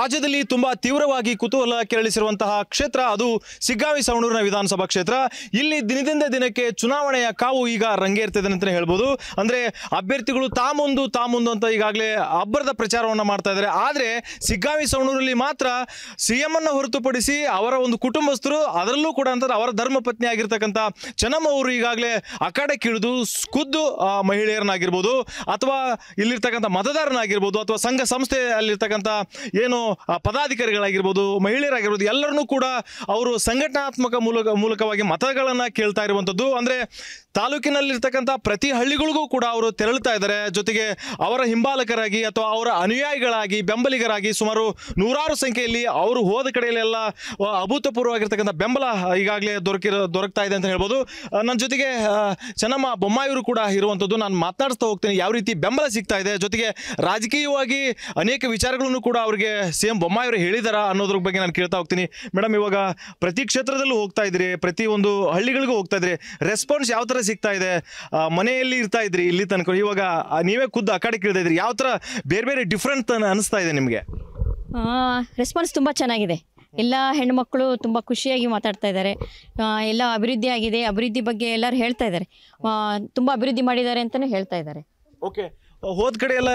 ರಾಜ್ಯದಲ್ಲಿ ತುಂಬಾ ತೀವ್ರವಾಗಿ ಕುತೂಹಲ ಕೆರಳಿಸಿರುವಂತಹ ಕ್ಷೇತ್ರ ಅದು ಸಿಗ್ಗಾವಿ ಸವಣೂರಿನ ವಿಧಾನಸಭಾ ಕ್ಷೇತ್ರ ಇಲ್ಲಿ ದಿನದಿಂದ ದಿನಕ್ಕೆ ಚುನಾವಣೆಯ ಕಾವು ಈಗ ರಂಗೇರ್ತಿದೆ ಅಂತಲೇ ಹೇಳ್ಬೋದು ಅಂದರೆ ಅಭ್ಯರ್ಥಿಗಳು ತಾಮುಂದು ತಾಮುಂದು ಅಂತ ಈಗಾಗಲೇ ಅಬ್ಬರದ ಪ್ರಚಾರವನ್ನು ಮಾಡ್ತಾ ಇದ್ದಾರೆ ಆದರೆ ಸಿಗ್ಗಾವಿ ಸವಣೂರಲ್ಲಿ ಮಾತ್ರ ಸಿ ಅನ್ನ ಅನ್ನು ಹೊರತುಪಡಿಸಿ ಅವರ ಒಂದು ಕುಟುಂಬಸ್ಥರು ಅದರಲ್ಲೂ ಕೂಡ ಅಂತಾರೆ ಅವರ ಧರ್ಮಪತ್ನಿ ಆಗಿರ್ತಕ್ಕಂಥ ಚೆನ್ನಮ್ಮ ಅವರು ಈಗಾಗಲೇ ಅಖಾಡಕ್ಕಿಳಿದು ಖುದ್ದು ಮಹಿಳೆಯರನ್ನಾಗಿರ್ಬೋದು ಅಥವಾ ಇಲ್ಲಿರ್ತಕ್ಕಂಥ ಮತದಾರನಾಗಿರ್ಬೋದು ಅಥವಾ ಸಂಘ ಸಂಸ್ಥೆ ಅಲ್ಲಿರ್ತಕ್ಕಂಥ ಏನು ಪದಾಧಿಕಾರಿಗಳಾಗಿರ್ಬೋದು ಮಹಿಳೆಯರಾಗಿರ್ಬೋದು ಎಲ್ಲರನ್ನೂ ಕೂಡ ಅವರು ಸಂಘಟನಾತ್ಮಕ ಮೂಲಕ ಮೂಲಕವಾಗಿ ಮತಗಳನ್ನು ಕೇಳ್ತಾ ಇರುವಂಥದ್ದು ಅಂದರೆ ತಾಲೂಕಿನಲ್ಲಿರ್ತಕ್ಕಂಥ ಪ್ರತಿ ಹಳ್ಳಿಗಳಿಗೂ ಕೂಡ ಅವರು ತೆರಳುತ್ತಾ ಇದ್ದಾರೆ ಜೊತೆಗೆ ಅವರ ಹಿಂಬಾಲಕರಾಗಿ ಅಥವಾ ಅವರ ಅನುಯಾಯಿಗಳಾಗಿ ಬೆಂಬಲಿಗರಾಗಿ ಸುಮಾರು ನೂರಾರು ಸಂಖ್ಯೆಯಲ್ಲಿ ಅವರು ಹೋದ ಕಡೆಯಲ್ಲೆಲ್ಲ ಅಭೂತಪೂರ್ವವಾಗಿರ್ತಕ್ಕಂಥ ಬೆಂಬಲ ಈಗಾಗಲೇ ದೊರಕಿರೋ ದೊರಕ್ತಾ ಇದೆ ಅಂತ ಹೇಳ್ಬೋದು ನನ್ನ ಜೊತೆಗೆ ಚೆನ್ನಮ್ಮ ಬೊಮ್ಮಾಯಿಯವರು ಕೂಡ ಇರುವಂಥದ್ದು ನಾನು ಮಾತನಾಡಿಸ್ತಾ ಹೋಗ್ತೀನಿ ಯಾವ ರೀತಿ ಬೆಂಬಲ ಸಿಗ್ತಾ ಇದೆ ಜೊತೆಗೆ ರಾಜಕೀಯವಾಗಿ ಅನೇಕ ವಿಚಾರಗಳನ್ನು ಕೂಡ ಅವರಿಗೆ ಸಿ ಎಂ ಬೊಮ್ಮಾಯಿಯವರು ಹೇಳಿದಾರ ಅನ್ನೋದ್ರ ಬಗ್ಗೆ ನಾನು ಕೇಳ್ತಾ ಹೋಗ್ತೀನಿ ಮೇಡಮ್ ಇವಾಗ ಪ್ರತಿ ಕ್ಷೇತ್ರದಲ್ಲೂ ಹೋಗ್ತಾ ಇದ್ರಿ ಪ್ರತಿ ಒಂದು ಹಳ್ಳಿಗಳಿಗೂ ಹೋಗ್ತಾ ಇದ್ರಿ ರೆಸ್ಪಾನ್ಸ್ ಯಾವ ಥರ ಸಿಗ್ತಾ ಇದೆ ಮನೆಯಲ್ಲಿ ಇರ್ತಾ ಇದ್ರಿ ಇಲ್ಲಿ ತನಕ ಇವಾಗ ನೀವೇ ಖುದ್ದು ಆ ಕಡೆ ಕೇಳ್ತಾ ಇದ್ರಿ ಯಾವ ಥರ ಬೇರೆ ಬೇರೆ ಡಿಫ್ರೆಂಟ್ ಅನಿಸ್ತಾ ಇದೆ ನಿಮಗೆ ರೆಸ್ಪಾನ್ಸ್ ತುಂಬ ಚೆನ್ನಾಗಿದೆ ಎಲ್ಲ ಹೆಣ್ಮಕ್ಳು ತುಂಬ ಖುಷಿಯಾಗಿ ಮಾತಾಡ್ತಾ ಇದ್ದಾರೆ ಎಲ್ಲ ಅಭಿವೃದ್ಧಿ ಆಗಿದೆ ಅಭಿವೃದ್ಧಿ ಬಗ್ಗೆ ಎಲ್ಲರೂ ಹೇಳ್ತಾ ಇದ್ದಾರೆ ತುಂಬ ಅಭಿವೃದ್ಧಿ ಮಾಡಿದ್ದಾರೆ ಅಂತಲೇ ಹೇಳ್ತಾ ಇದ್ದಾರೆ ಓಕೆ ಹೋದ ಕಡೆ ಎಲ್ಲ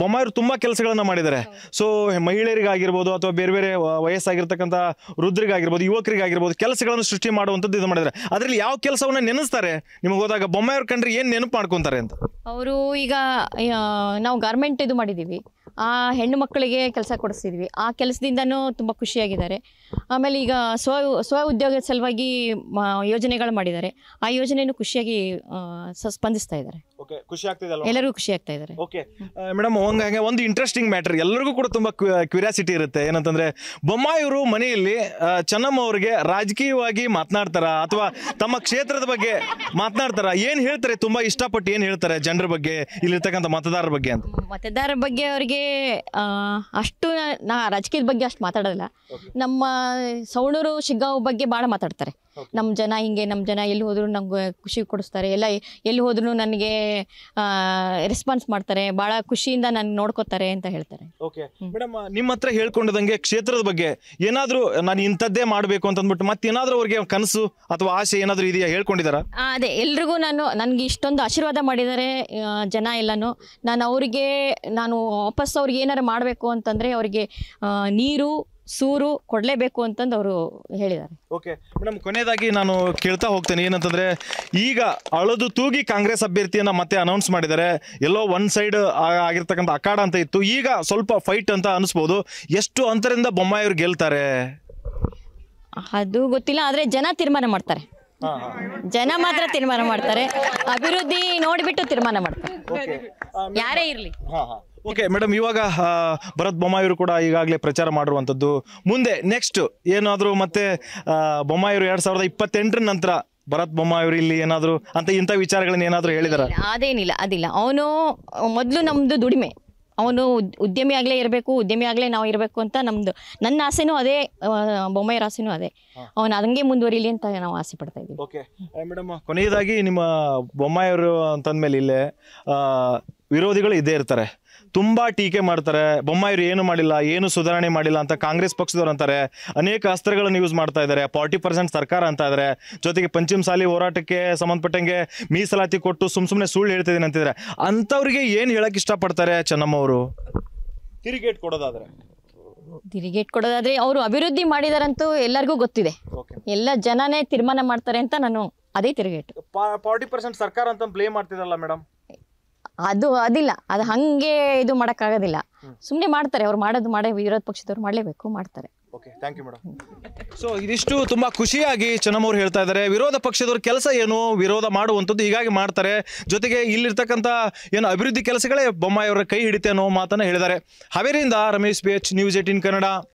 ಬೊಮ್ಮಾಯರು ತುಂಬಾ ಕೆಲಸಗಳನ್ನ ಮಾಡಿದ್ದಾರೆ ಸೊ ಮಹಿಳೆಯರಿಗಾಗಿರ್ಬೋದು ಅಥವಾ ಬೇರೆ ಬೇರೆ ವಯಸ್ಸಾಗಿರ್ತಕ್ಕಂಥ ರುದ್ರಿಗಾಗಿರ್ಬೋದು ಯುವಕರಿಗಾಗಿರ್ಬೋದು ಕೆಲಸಗಳನ್ನು ಸೃಷ್ಟಿ ಮಾಡುವಂಥದ್ದು ಇದು ಮಾಡಿದ್ದಾರೆ ಅದರಲ್ಲಿ ಯಾವ ಕೆಲಸವನ್ನ ನೆನೆಸ್ತಾರೆ ನಿಮಗೆ ಹೋದಾಗ ಬೊಮ್ಮಾಯವ್ರ ಕಂಡ್ರೆ ಏನು ನೆನಪು ಮಾಡ್ಕೊತಾರೆ ಅಂತ ಅವರು ಈಗ ನಾವು ಗಾರ್ಮೆಂಟ್ ಇದು ಮಾಡಿದ್ದೀವಿ ಆ ಹೆಣ್ಣು ಮಕ್ಕಳಿಗೆ ಕೆಲಸ ಕೊಡಿಸಿದ್ವಿ ಆ ಕೆಲಸದಿಂದನೂ ತುಂಬ ಖುಷಿಯಾಗಿದ್ದಾರೆ ಆಮೇಲೆ ಈಗ ಸ್ವ ಸ್ವ ಉದ್ಯೋಗದ ಸಲುವಾಗಿ ಯೋಜನೆಗಳು ಮಾಡಿದ್ದಾರೆ ಆ ಯೋಜನೆಯನ್ನು ಖುಷಿಯಾಗಿ ಸ್ಪಂದಿಸ್ತಾ ಇದ್ದಾರೆ ಖುಷಿ ಎಲ್ಲರಿಗೂ ಖುಷಿ ಆಗ್ತಾ ಇದ್ದಾರೆ ಓಕೆ ಮೇಡಮ್ ಹಂಗೆ ಒಂದು ಇಂಟ್ರೆಸ್ಟಿಂಗ್ ಮ್ಯಾಟರ್ ಎಲ್ಲರಿಗೂ ಕೂಡ ತುಂಬ ಕ್ಯೂರಿಯಾಸಿಟಿ ಇರುತ್ತೆ ಏನಂತಂದ್ರೆ ಬೊಮ್ಮಾಯಿಯವರು ಮನೆಯಲ್ಲಿ ಚೆನ್ನಮ್ಮ ಅವರಿಗೆ ರಾಜಕೀಯವಾಗಿ ಮಾತನಾಡ್ತಾರ ಅಥವಾ ತಮ್ಮ ಕ್ಷೇತ್ರದ ಬಗ್ಗೆ ಮಾತನಾಡ್ತಾರ ಏನ್ ಹೇಳ್ತಾರೆ ತುಂಬಾ ಇಷ್ಟಪಟ್ಟು ಏನ್ ಹೇಳ್ತಾರೆ ಜನರ ಬಗ್ಗೆ ಇಲ್ಲಿರ್ತಕ್ಕಂಥ ಮತದಾರರ ಬಗ್ಗೆ ಅಂತ ಮತದಾರರ ಬಗ್ಗೆ ಅವರಿಗೆ ಅಷ್ಟು ನಾ ರಾಜಕೀಯದ ಬಗ್ಗೆ ಅಷ್ಟು ಮಾತಾಡೋದಿಲ್ಲ ನಮ್ಮ ಸೌಣೂರು ಶಿಗ್ಗಾವ್ ಬಗ್ಗೆ ಭಾಳ ಮಾತಾಡ್ತಾರೆ ನಮ್ಮ ಜನ ಹಿಂಗೆ ನಮ್ಮ ಜನ ಎಲ್ಲಿ ಹೋದ್ರು ನಮ್ಗೆ ಖುಷಿ ಕೊಡಿಸ್ತಾರೆ ಎಲ್ಲ ಎಲ್ಲಿ ಹೋದ್ರು ನನಗೆ ರೆಸ್ಪಾನ್ಸ್ ಮಾಡ್ತಾರೆ ಬಹಳ ಖುಷಿಯಿಂದ ನನ್ಗೆ ನೋಡ್ಕೋತಾರೆ ಅಂತ ಹೇಳ್ತಾರೆ ಓಕೆ ನಿಮ್ಮ ಹತ್ರ ಹೇಳ್ಕೊಂಡದಂಗೆ ಕ್ಷೇತ್ರದ ಬಗ್ಗೆ ಏನಾದರೂ ನಾನು ಇಂಥದ್ದೇ ಮಾಡಬೇಕು ಅಂತ ಅಂದ್ಬಿಟ್ಟು ಮತ್ತೇನಾದ್ರೂ ಅವ್ರಿಗೆ ಕನಸು ಅಥವಾ ಆಸೆ ಏನಾದರೂ ಇದೆಯಾ ಹೇಳ್ಕೊಂಡಿದಾರ ಅದೇ ಎಲ್ರಿಗೂ ನಾನು ನನಗೆ ಇಷ್ಟೊಂದು ಆಶೀರ್ವಾದ ಮಾಡಿದ್ದಾರೆ ಜನ ಎಲ್ಲಾನು ನಾನು ಅವರಿಗೆ ನಾನು ವಾಪಸ್ ಅವ್ರಿಗೆ ಏನಾರು ಮಾಡಬೇಕು ಅಂತಂದರೆ ಅವರಿಗೆ ನೀರು ಸೂರು ಕೊಡಲೇಬೇಕು ಅಂತಂದು ಅವರು ಹೇಳಿದ್ದಾರೆ ಓಕೆ ಮೇಡಮ್ ಕೊನೆಯದಾಗಿ ನಾನು ಕೇಳ್ತಾ ಹೋಗ್ತೇನೆ ಏನಂತಂದ್ರೆ ಈಗ ಅಳದು ತೂಗಿ ಕಾಂಗ್ರೆಸ್ ಅಭ್ಯರ್ಥಿಯನ್ನ ಮತ್ತೆ ಅನೌನ್ಸ್ ಮಾಡಿದ್ದಾರೆ ಎಲ್ಲೋ ಒನ್ ಸೈಡ್ ಆಗಿರ್ತಕ್ಕಂಥ ಅಖಾಡ ಅಂತ ಇತ್ತು ಈಗ ಸ್ವಲ್ಪ ಫೈಟ್ ಅಂತ ಅನಿಸ್ಬೋದು ಎಷ್ಟು ಅಂತರಿಂದ ಅವ್ರು ಗೆಲ್ತಾರೆ ಅದು ಗೊತ್ತಿಲ್ಲ ಆದ್ರೆ ಜನ ತೀರ್ಮಾನ ಮಾಡ್ತಾರೆ ಜನ ಮಾತ್ರ ತೀರ್ಮಾನ ಮಾಡ್ತಾರೆ ಅಭಿವೃದ್ಧಿ ನೋಡಿಬಿಟ್ಟು ತೀರ್ಮಾನ ಮಾಡ್ತಾರೆ ಯಾರೇ ಇರಲಿ ಓಕೆ ಮೇಡಮ್ ಇವಾಗ ಭರತ್ ಬೊಮ್ಮಾಯಿಯವರು ಕೂಡ ಈಗಾಗಲೇ ಪ್ರಚಾರ ಮಾಡಿರುವಂಥದ್ದು ಮುಂದೆ ನೆಕ್ಸ್ಟ್ ಏನಾದರೂ ಮತ್ತೆ ಬೊಮ್ಮಾಯಿಯವರು ಎರಡು ಸಾವಿರದ ಇಪ್ಪತ್ತೆಂಟರ ನಂತರ ಭರತ್ ಬೊಮ್ಮಾಯಿಯವರು ಇಲ್ಲಿ ಏನಾದರೂ ಅಂತ ಇಂಥ ವಿಚಾರಗಳನ್ನ ಏನಾದರೂ ಹೇಳಿದಾರ ಅದೇನಿಲ್ಲ ಅದಿಲ್ಲ ಅವನು ಮೊದಲು ನಮ್ಮದು ದುಡಿಮೆ ಅವನು ಉದ್ಯಮಿ ಆಗಲೇ ಇರಬೇಕು ಉದ್ಯಮಿ ಆಗಲೇ ನಾವು ಇರಬೇಕು ಅಂತ ನಮ್ಮದು ನನ್ನ ಆಸೆನೂ ಅದೇ ಬೊಮ್ಮಾಯಿ ಆಸೆನೂ ಅದೇ ಅವನು ಹಂಗೆ ಮುಂದುವರಿಲಿ ಅಂತ ನಾವು ಆಸೆ ಪಡ್ತಾ ಇದ್ದೀವಿ ಓಕೆ ಮೇಡಮ್ ಕೊನೆಯದಾಗಿ ನಿಮ್ಮ ಬೊಮ್ಮಾಯಿಯವರು ಮೇಲೆ ಇಲ್ಲೇ ವಿರೋಧಿಗಳು ಇದ್ದೇ ಇರ್ತಾರೆ ತುಂಬಾ ಟೀಕೆ ಮಾಡ್ತಾರೆ ಬೊಮ್ಮಾಯಿರು ಏನು ಮಾಡಿಲ್ಲ ಏನು ಸುಧಾರಣೆ ಮಾಡಿಲ್ಲ ಅಂತ ಕಾಂಗ್ರೆಸ್ ಪಕ್ಷದವರು ಅಂತಾರೆ ಅನೇಕ ಅಸ್ತ್ರಗಳನ್ನು ಯೂಸ್ ಮಾಡ್ತಾ ಇದ್ದಾರೆ ಫಾರ್ಟಿ ಪರ್ಸೆಂಟ್ ಸರ್ಕಾರ ಅಂತ ಇದ್ದಾರೆ ಜೊತೆಗೆ ಸಾಲಿ ಹೋರಾಟಕ್ಕೆ ಸಂಬಂಧಪಟ್ಟಂಗೆ ಮೀಸಲಾತಿ ಕೊಟ್ಟು ಸುಮ್ ಸುಮ್ಮನೆ ಸುಳ್ಳು ಹೇಳ್ತಿದ್ದೀನಿ ಇದೀನಿ ಅಂತಿದ್ದಾರೆ ಅಂಥವ್ರಿಗೆ ಏನು ಹೇಳಕ್ ಇಷ್ಟಪಡ್ತಾರೆ ಚೆನ್ನಮ್ಮ ಅವರು ತಿರುಗೇಟ್ ಕೊಡೋದಾದ್ರೆ ತಿರುಗೇಟ್ ಕೊಡೋದಾದ್ರೆ ಅವರು ಅಭಿವೃದ್ಧಿ ಮಾಡಿದಾರಂತೂ ಎಲ್ಲರಿಗೂ ಗೊತ್ತಿದೆ ಎಲ್ಲ ಜನನೇ ತೀರ್ಮಾನ ಮಾಡ್ತಾರೆ ಅಂತ ನಾನು ಅದೇ ತಿರುಗೇಟ್ ಫಾರ್ಟಿ ಪರ್ಸೆಂಟ್ ಸರ್ಕಾರ ಅಂತ ಬ್ಲೇಮ್ ಮಾಡ್ತಿದ್ರಲ್ಲ ಮೇಡಮ್ ಅದು ಅದಿಲ್ಲ ಅದು ಹಂಗೆ ಇದು ಆಗೋದಿಲ್ಲ ಸುಮ್ಮನೆ ಮಾಡ್ತಾರೆ ಅವ್ರು ಮಾಡೋದು ಮಾಡೇ ವಿರೋಧ ಪಕ್ಷದವ್ರು ಮಾಡಲೇಬೇಕು ಮಾಡ್ತಾರೆ ಸೊ ಇದಿಷ್ಟು ತುಂಬಾ ಖುಷಿಯಾಗಿ ಚೆನ್ನಮ್ಮವ್ರು ಹೇಳ್ತಾ ಇದ್ದಾರೆ ವಿರೋಧ ಪಕ್ಷದವ್ರ ಕೆಲಸ ಏನು ವಿರೋಧ ಮಾಡುವಂಥದ್ದು ಹೀಗಾಗಿ ಮಾಡ್ತಾರೆ ಜೊತೆಗೆ ಇಲ್ಲಿರ್ತಕ್ಕಂತ ಏನು ಅಭಿವೃದ್ಧಿ ಕೆಲಸಗಳೇ ಬೊಮ್ಮಾಯಿಯವರ ಕೈ ಹಿಡಿತೆ ಅನ್ನೋ ಮಾತನ್ನು ಹೇಳಿದ್ದಾರೆ ಹಾವೇರಿಯಿಂದ Ramesh B H News Eighteen Kannada